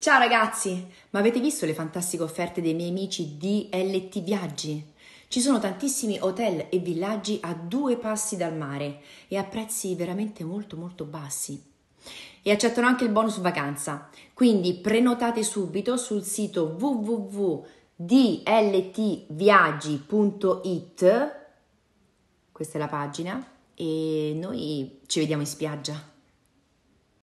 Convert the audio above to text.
Ciao ragazzi, ma avete visto le fantastiche offerte dei miei amici di LT Viaggi? Ci sono tantissimi hotel e villaggi a due passi dal mare e a prezzi veramente molto molto bassi. E accettano anche il bonus vacanza, quindi prenotate subito sul sito www.dltviaggi.it, questa è la pagina, e noi ci vediamo in spiaggia.